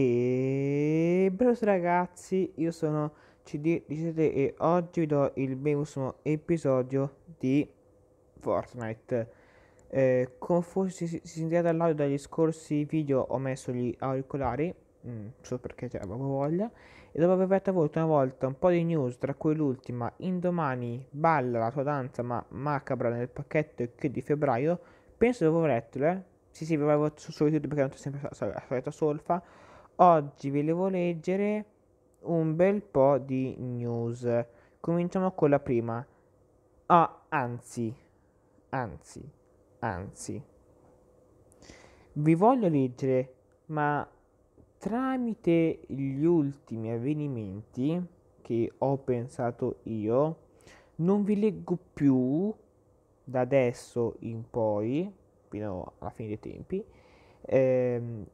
E bros ragazzi, io sono CD17 e oggi vi do il benissimo episodio di Fortnite. Eh, confusi si, si sentirà dall'audio dagli scorsi video ho messo gli auricolari, mm, solo perché avevo voglia, e dopo aver fatto una volta un po' di news, tra cui l'ultima, Indomani balla la tua danza ma macabra nel pacchetto che di febbraio, penso di aver letto, eh. Sì sì, avevo su, YouTube perché non c'è sempre la solita solfa. Oggi vi devo leggere un bel po' di news. Cominciamo con la prima. Ah, anzi, anzi, anzi. Vi voglio leggere, ma tramite gli ultimi avvenimenti che ho pensato io, non vi leggo più da adesso in poi, fino alla fine dei tempi, ehm,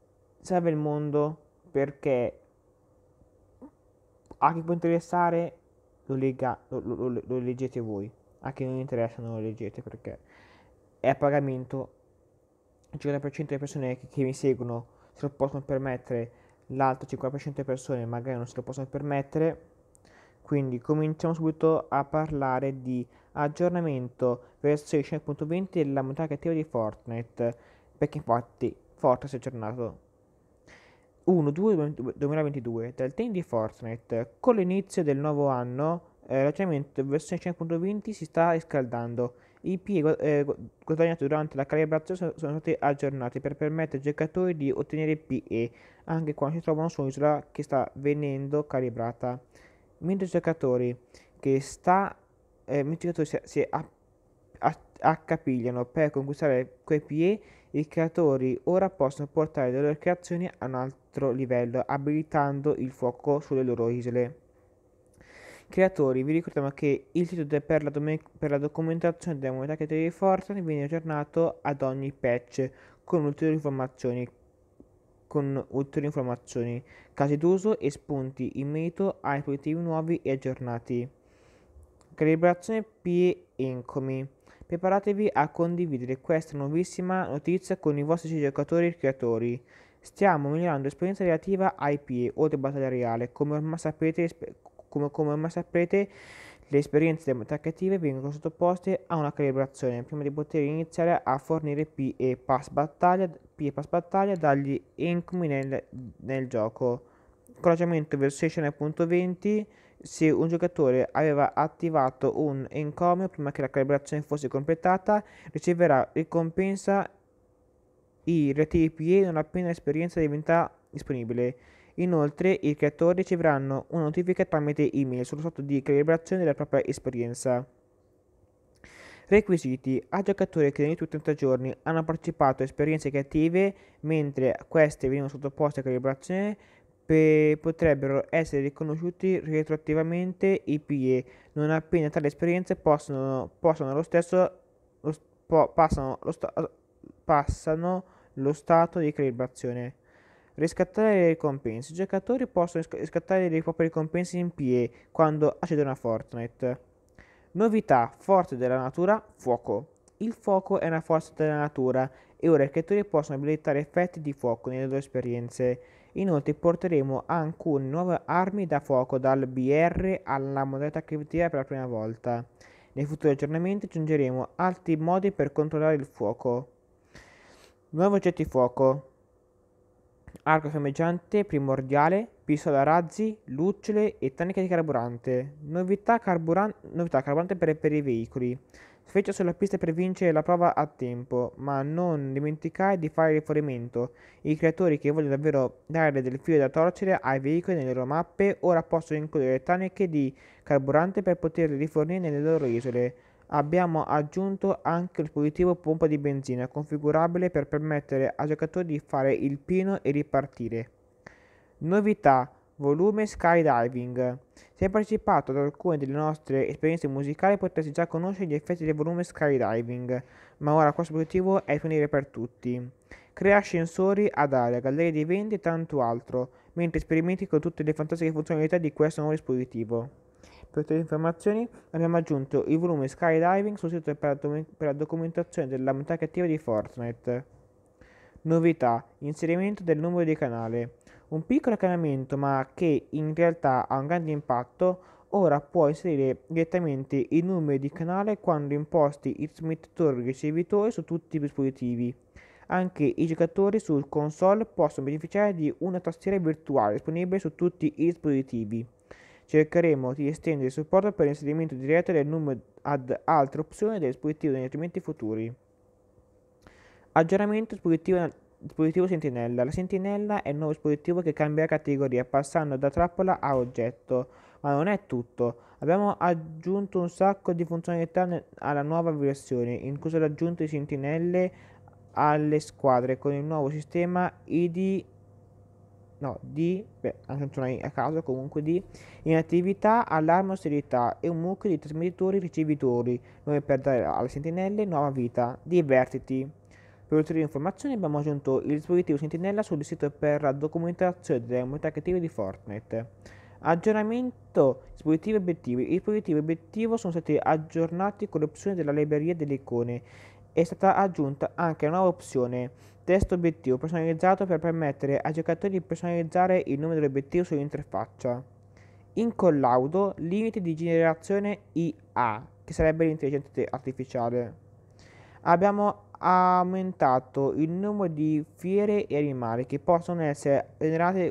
salve il mondo perché a chi può interessare lo, lega, lo, lo, lo, leggete voi, a chi non interessa non lo leggete perché è a pagamento. Il 50% delle persone che, che mi seguono se lo possono permettere, l'altro 50% delle persone magari non se lo possono permettere. Quindi cominciamo subito a parlare di aggiornamento versione 5.20 della modalità creativa di Fortnite, perché infatti Fortnite si è aggiornato 1-2-2022 del team di Fortnite. Con l'inizio del nuovo anno, eh, l'aggiornamento versione 5.20 si sta riscaldando. I P eh, guadagnati durante la calibrazione sono stati aggiornati per permettere ai giocatori di ottenere PE anche quando si trovano su un'isola che sta venendo calibrata. Mentre i giocatori che sta eh, giocatori si, si a, a, accapigliano per conquistare quei PE i creatori ora possono portare le loro creazioni a un altro livello, abilitando il fuoco sulle loro isole. Creatori, vi ricordiamo che il sito per la, dom- per la documentazione della comunità creativa di Fortnite viene aggiornato ad ogni patch con ulteriori informazioni, con ulteriori informazioni, casi d'uso e spunti in merito ai progettivi nuovi e aggiornati. Calibrazione P Incomi. Preparatevi a condividere questa nuovissima notizia con i vostri giocatori e creatori. Stiamo migliorando l'esperienza relativa ai PE o di battaglia reale. Come ormai sapete, come, come ormai sapete le esperienze attive vengono sottoposte a una calibrazione prima di poter iniziare a fornire PE pass battaglia, PE pass battaglia dagli incoming nel, nel gioco. Incoraggiamento versione 6.20 se un giocatore aveva attivato un encomio prima che la calibrazione fosse completata, riceverà ricompensa i relativi PE non appena l'esperienza diventa disponibile. Inoltre, i creatori riceveranno una notifica tramite email sullo stato di calibrazione della propria esperienza. Requisiti a giocatori che negli ultimi 30 giorni hanno partecipato a esperienze creative mentre queste venivano sottoposte a calibrazione pe- potrebbero essere riconosciuti retroattivamente i PE, non appena tali esperienze possono, possono lo stesso, lo, po- passano, lo sta- passano lo stato di calibrazione. Riscattare le ricompense. I giocatori possono riscattare le proprie ricompense in PE quando accedono a Fortnite. Novità, forza della natura, fuoco. Il fuoco è una forza della natura e ora i creatori possono abilitare effetti di fuoco nelle loro esperienze. Inoltre porteremo alcune nuove armi da fuoco dal BR alla modalità creativa per la prima volta. Nei futuri aggiornamenti aggiungeremo altri modi per controllare il fuoco. Nuovi oggetti fuoco. Arco fiammeggiante primordiale, pistola a razzi, lucciole e tanniche di carburante. Novità, carburan novità carburante per, per i veicoli. Fece sulla pista per vincere la prova a tempo, ma non dimenticare di fare riferimento. I creatori che vogliono davvero dare del filo da torcere ai veicoli nelle loro mappe ora possono includere taniche di carburante per poterli rifornire nelle loro isole. Abbiamo aggiunto anche il dispositivo pompa di benzina configurabile per permettere ai giocatori di fare il pino e ripartire. Novità volume Skydiving. Se hai partecipato ad alcune delle nostre esperienze musicali potresti già conoscere gli effetti del volume Skydiving, ma ora questo obiettivo è disponibile per tutti. Crea ascensori ad aria, gallerie di eventi e tanto altro, mentre sperimenti con tutte le fantastiche funzionalità di questo nuovo dispositivo. Per tutte le informazioni abbiamo aggiunto il volume Skydiving sul sito per la, do- per la documentazione della metà cattiva di Fortnite. Novità, inserimento del numero di canale. Un piccolo cambiamento ma che in realtà ha un grande impatto, ora può inserire direttamente il numero di canale quando imposti il trasmettitore ricevitore su tutti i dispositivi. Anche i giocatori sul console possono beneficiare di una tastiera virtuale disponibile su tutti i dispositivi. Cercheremo di estendere il supporto per l'inserimento diretto del numero ad altre opzioni del dispositivo negli aggiornamenti futuri. Aggiornamento dispositivo dispositivo sentinella. La sentinella è un nuovo dispositivo che cambia categoria passando da trappola a oggetto. Ma non è tutto. Abbiamo aggiunto un sacco di funzionalità alla nuova versione, incluso l'aggiunta di sentinelle alle squadre con il nuovo sistema ID no, di, beh, a caso comunque di inattività, allarme ostilità e un mucchio di trasmettitori ricevitori, nome per dare alle sentinelle nuova vita. Divertiti! Per ulteriori informazioni abbiamo aggiunto il dispositivo Sentinella sul sito per la documentazione delle modalità creative di Fortnite. Aggiornamento dispositivi e obiettivi. I dispositivi e obiettivi sono stati aggiornati con l'opzione della libreria delle icone. È stata aggiunta anche una nuova opzione, testo obiettivo personalizzato per permettere ai giocatori di personalizzare il nome dell'obiettivo sull'interfaccia. In collaudo, limite di generazione IA, che sarebbe l'intelligenza artificiale. Abbiamo ha aumentato il numero di fiere e animali che possono essere generate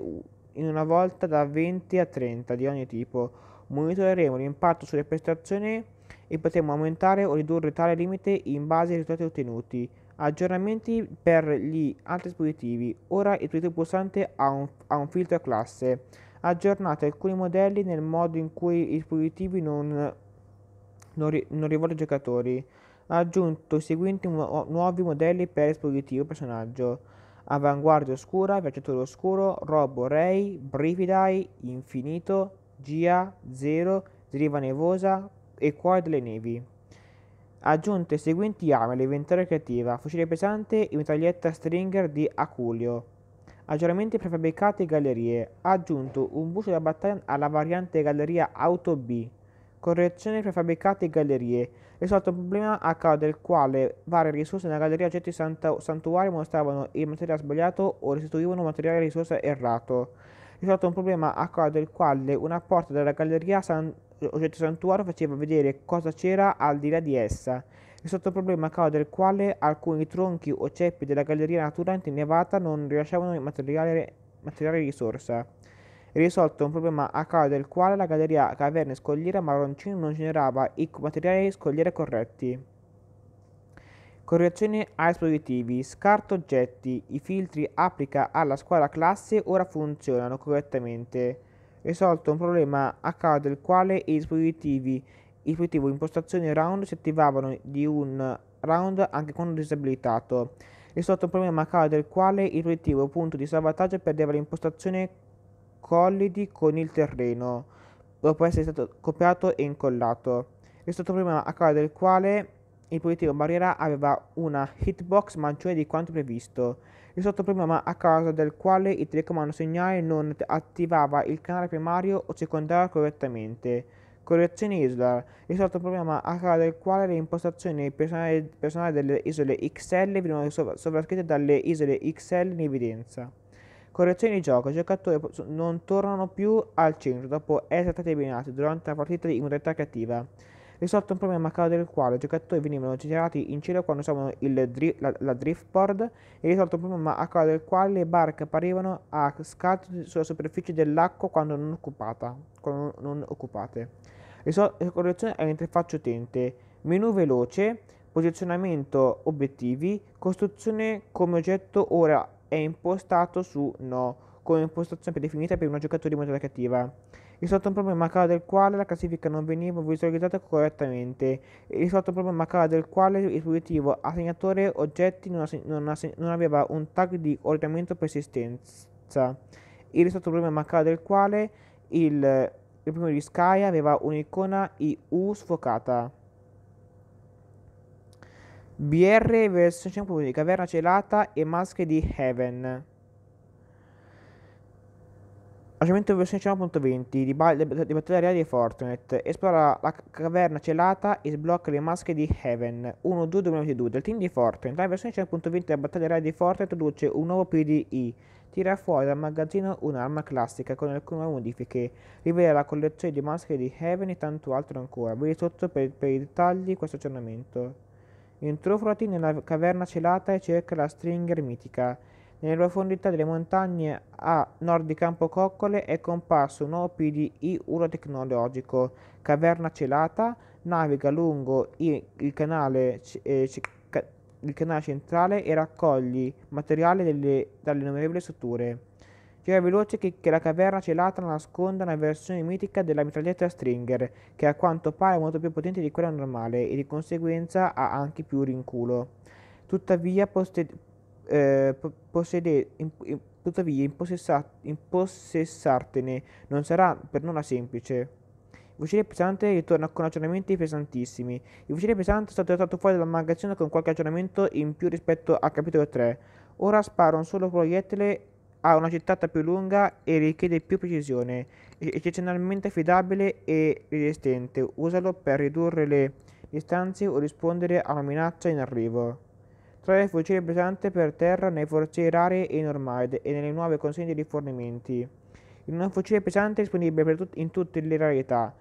in una volta da 20 a 30 di ogni tipo. Monitoreremo l'impatto sulle prestazioni e potremo aumentare o ridurre tale limite in base ai risultati ottenuti. Aggiornamenti per gli altri dispositivi. Ora il tuo pulsante ha un, ha un filtro a classe. Aggiornate alcuni modelli nel modo in cui i dispositivi non, non, non rivolgono i giocatori ha aggiunto i seguenti nuovi modelli per espositivo personaggio: Avanguardia Oscura, Viaggiatore Oscuro, Robo Ray, Brividai, Infinito, Gia, Zero, Deriva Nevosa e Cuore delle Nevi. Ha aggiunto i seguenti armi all'inventario creativa: fucile pesante e mitraglietta Stringer di Aculio. Aggiornamenti prefabbricati e gallerie. Ha aggiunto un bucio da battaglia alla variante galleria Auto B correzione reazioni prefabbricate e gallerie. Risolto un problema a causa del quale varie risorse nella galleria oggetti santa- santuari mostravano il materiale sbagliato o restituivano materiale risorsa errato. Risolto un problema a causa del quale una porta della galleria san- oggetti santuario faceva vedere cosa c'era al di là di essa. Risolto un problema a causa del quale alcuni tronchi o ceppi della galleria natura nevata non rilasciavano il materiale, materiale risorsa risolto un problema a causa del quale la galleria Caverne Scogliera marroncino non generava i materiali scogliere corretti. Correzione a espositivi, scarto oggetti, i filtri applica alla scuola classe ora funzionano correttamente. Risolto un problema a causa del quale i dispositivi, il dispositivo impostazione round si attivavano di un round anche quando disabilitato. Risolto un problema a causa del quale il dispositivo punto di salvataggio perdeva l'impostazione collidi con il terreno, dopo essere stato copiato e incollato. Risultato problema a causa del quale il proiettile barriera aveva una hitbox maggiore di quanto previsto. Risolto problema a causa del quale il telecomando segnale non attivava il canale primario o secondario correttamente. Correzione Isla. Risolto problema a causa del quale le impostazioni personali, personali delle isole XL venivano sovrascritte dalle isole XL in evidenza. Correzione di gioco. I giocatori non tornano più al centro dopo essere stati eliminati durante la partita in modalità cattiva. Risolto un problema a causa del quale i giocatori venivano girati in cielo quando usavano dri- la, la driftboard e risolto un problema a causa del quale le barche apparivano a scatto sulla superficie dell'acqua quando non, occupata, quando non occupate. Risolto correzione all'interfaccia utente. Menu veloce, posizionamento obiettivi, costruzione come oggetto ora è impostato su no, come impostazione predefinita per una di modalità cattiva. Risolto un problema a causa del quale la classifica non veniva visualizzata correttamente. Risolto un problema a causa del quale il dispositivo assegnatore oggetti non, assi- non, assi- non aveva un tag di ordinamento persistenza. Il risolto un problema a causa del quale il, il primo di Sky aveva un'icona IU sfocata. BR versione pubblica, Caverna Celata e Maschere di Heaven. Aggiornamento versione 1.20 di, ba- di battaglia reale di Fortnite. Esplora la caverna celata e sblocca le maschere di Heaven 1-2-2022 del team di Fortnite. La versione 1.20 della battaglia reale di Fortnite introduce un nuovo PDI. Tira fuori dal magazzino un'arma classica con alcune nuove modifiche. Rivela la collezione di maschere di Heaven e tanto altro ancora. Vedi sotto per, per i dettagli questo aggiornamento. Introfrati nella caverna celata e cerca la stringa ermitica. Nelle profondità delle montagne a nord di Campo Coccole è comparso un OPD I1 tecnologico. Caverna celata naviga lungo il canale, eh, il canale centrale e raccoglie materiale delle, dalle innumerevoli strutture. Gira veloce che, che la caverna celata nasconda una versione mitica della mitraglietta Stringer, che a quanto pare è molto più potente di quella normale e di conseguenza ha anche più rinculo. Tuttavia, poste, eh, possede, in, in, tuttavia impossessa, impossessartene non sarà per nulla semplice. Il fucile pesante ritorna con aggiornamenti pesantissimi. Il fucile pesante è stato tirato fuori dal magazzino con qualche aggiornamento in più rispetto al capitolo 3. Ora spara un solo proiettile ha una gettata più lunga e richiede più precisione, è eccezionalmente affidabile e resistente, usalo per ridurre le distanze o rispondere a una minaccia in arrivo. Trae il fucile pesante per terra nei forzieri rari e in Ormide e nelle nuove consegne di rifornimenti. Il nuovo fucile pesante è disponibile tut- in tutte le rarità.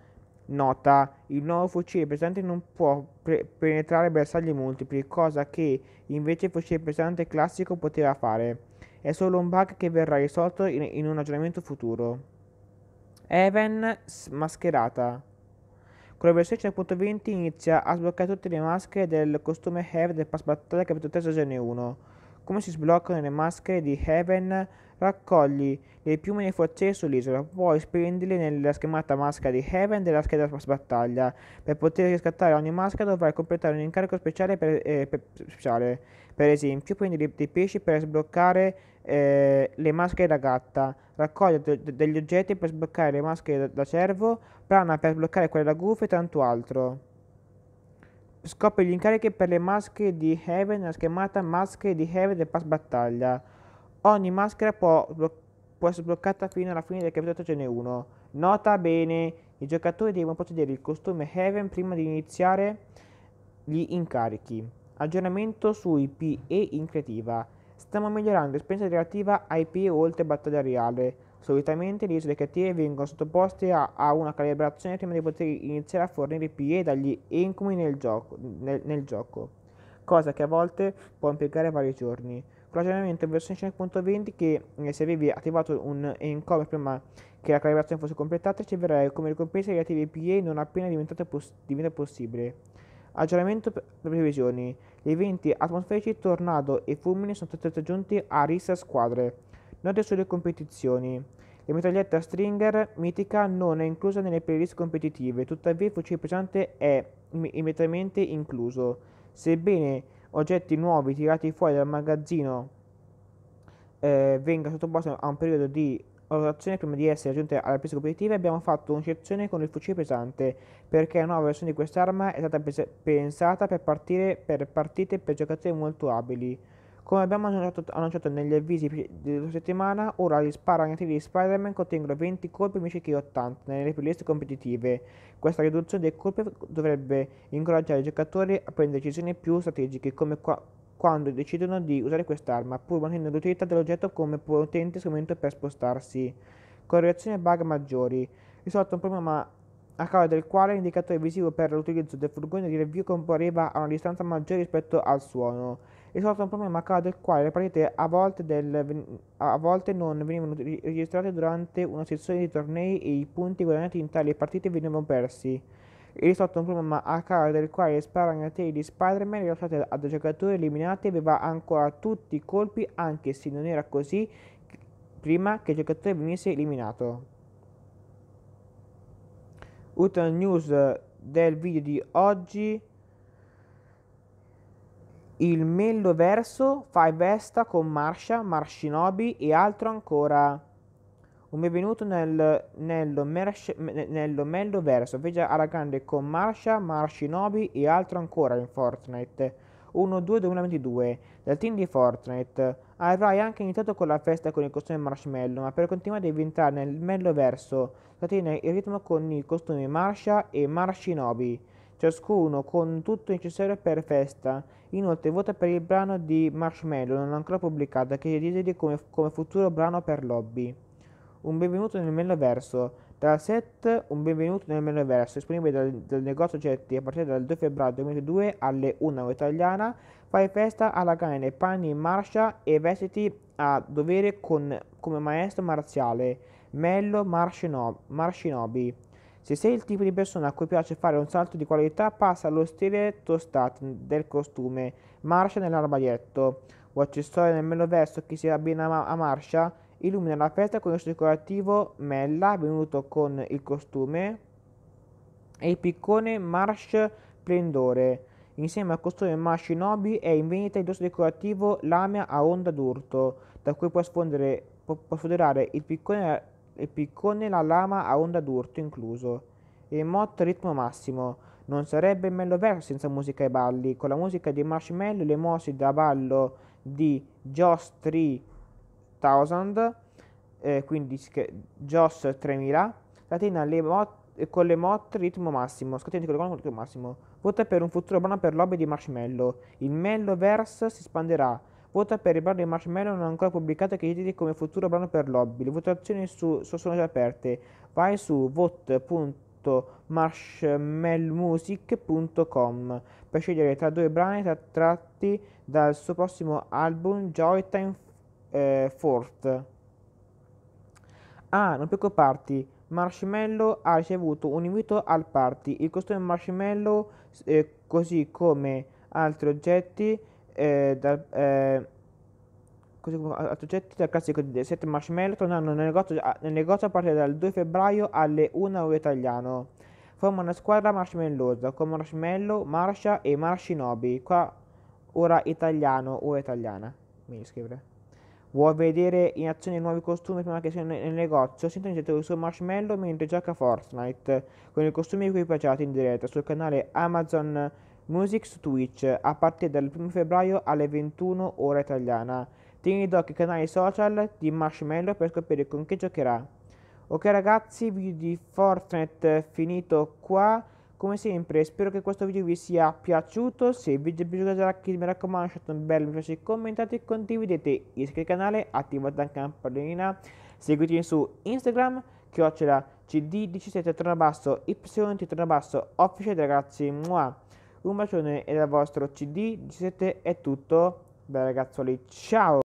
Nota, il nuovo fucile pesante non può pre- penetrare bersagli multipli, cosa che invece il fucile pesante classico poteva fare è solo un bug che verrà risolto in, in un aggiornamento futuro. Even mascherata. Con la versione 3.20 inizia a sbloccare tutte le maschere del costume Heaven del Pass Battaglia capitolo 3 stagione 1. Come si sbloccano le maschere di Heaven? Raccogli le piume nei forzieri sull'isola, poi spendile nella schemata maschera di Heaven della scheda Pass Battaglia. Per poter riscattare ogni maschera dovrai completare un incarico speciale per, eh, per, speciale. per esempio, prendi dei pesci per sbloccare eh, le maschere da gatta, raccogliere de- degli oggetti per sbloccare le maschere da-, da cervo, prana per sbloccare quelle da gufo e tanto altro. Scopre gli incarichi per le maschere di Heaven nella schermata Maschere di Heaven del Pass Battaglia. Ogni maschera può, blo- può essere sbloccata fino alla fine del capitolo 301. Nota bene, i giocatori devono possedere il costume Heaven prima di iniziare gli incarichi. Aggiornamento sui PE in creativa. Stiamo migliorando l'esperienza relativa ai P oltre battaglia reale. Solitamente le isole cattive vengono sottoposte a, a, una calibrazione prima di poter iniziare a fornire PE dagli encumi nel gioco, nel, nel gioco, cosa che a volte può impiegare vari giorni. Con l'aggiornamento versione 5.20 che eh, se avevi attivato un encome prima che la calibrazione fosse completata riceverai come ricompensa i relativi PE non appena diventa poss- possibile. Aggiornamento delle previsioni. Gli eventi atmosferici tornado e fulmine sono stati aggiunti a rissa squadre. Note sulle competizioni. La mitraglietta Stringer mitica non è inclusa nelle playlist competitive, tuttavia il fucile pesante è immediatamente incluso. Sebbene oggetti nuovi tirati fuori dal magazzino eh, venga sottoposto a un periodo di rotazione prima di essere giunte alle prese competitive abbiamo fatto un'eccezione con il fucile pesante perché la nuova versione di quest'arma è stata pes- pensata per partire per partite per giocatori molto abili. Come abbiamo annunciato, annunciato negli avvisi della settimana, ora gli spara negativi di Spider-Man contengono 20 colpi invece che 80 nelle playlist competitive. Questa riduzione dei colpi dovrebbe incoraggiare i giocatori a prendere decisioni più strategiche come qua quando decidono di usare quest'arma, pur mantenendo l'utilità dell'oggetto come potente strumento per spostarsi. Con reazioni bug maggiori, risolto un problema a causa del quale l'indicatore visivo per l'utilizzo del furgone di review compareva a una distanza maggiore rispetto al suono. Risolto un problema a causa del quale le partite a volte, del, a volte non venivano registrate durante una sessione di tornei e i punti guadagnati in tali partite venivano persi. Il risolto è un problema a causa del quale Sparangateri di Spider-Man, rilasciato ad giocatori eliminati, aveva ancora tutti i colpi, anche se non era così prima che il giocatore venisse eliminato. Ultima news del video di oggi. Il Mello Verso fa vesta con Marsha, Marshinobi e altro ancora un benvenuto nel, nello, mersh, nello Mello Verso, Veggia alla grande con Marsha, Marshinobi e altro ancora in Fortnite. 1-2-2022 dal team di Fortnite. Avrai anche iniziato con la festa con il costume marshmallow, ma per continuare devi entrare nel mello verso. Trattiene il ritmo con i costumi Marsha e Marshinobi, ciascuno con tutto necessario per festa. Inoltre vota per il brano di Marshmallow, non ancora pubblicato, che decidi come, come futuro brano per lobby. Un benvenuto nel Meloverso. Dalla set Un benvenuto nel Meloverso, disponibile dal, dal negozio Getti a partire dal 2 febbraio 2022 alle 1 italiana. Fai festa alla cane nei panni in marcia e vestiti a dovere con, come maestro marziale. Mello Marshinobi. se sei il tipo di persona a cui piace fare un salto di qualità, passa allo stile tostat del costume, marcia nell'armadietto o accessori nel melo verso che si abbina a marcia, Illumina la festa con il suo decorativo Mella, venuto con il costume, e il piccone Marsh Plendore. Insieme al costume Marsh Shinobi è in vendita il dosso decorativo Lamia a onda d'urto, da cui può, sfondare, può, può sfoderare il piccone, il piccone la lama a onda d'urto incluso. E mot ritmo massimo. Non sarebbe verso senza musica e balli, con la musica di Marshmallow e le mosse da ballo di Josh Tree 3000, eh, quindi Joss 3000, Latina le mod, con le mod ritmo massimo, scattenti con le con ritmo massimo. Vota per un futuro brano per lobby di Marshmallow. Il Melloverse si espanderà. Vota per il brano di Marshmallow non ancora pubblicato che chiedete come futuro brano per lobby. Le votazioni su, sono già aperte. Vai su vote.marshmallmusic.com per scegliere tra due brani tratti dal suo prossimo album Joytime eh, Fort. Ah, non preoccuparti, Marshmallow ha ricevuto un invito al party. Il costume Marshmallow, eh, così come altri oggetti, eh, da, eh, così come altri oggetti del classico di 7 Marshmallow, tornano nel negozio, ah, nel negozio a partire dal 2 febbraio alle 1 ore italiano. Forma una squadra marshmallosa con Marshmallow, Marsha e Marshinobi. Qua ora italiano o italiana. Mi scrivere. Vuoi vedere in azione i nuovi costumi prima che siano nel negozio? il suo Marshmallow mentre gioca Fortnite con i costumi equipaggiati in diretta sul canale Amazon Music su Twitch a partire dal 1 febbraio alle 21 ora italiana. Tieni d'occhio i canali social di Marshmallow per scoprire con che giocherà. Ok ragazzi, video di Fortnite finito qua come sempre spero che questo video vi sia piaciuto, se vi è piaciuto mi raccomando lasciate un bel mi piace, commentate, condividete, iscrivetevi al canale, attivate la campanellina, seguitemi su Instagram, chiocciola cd17 torna basso, official ragazzi, Mua. un bacione e dal vostro cd17 è tutto, beh ragazzoli ciao!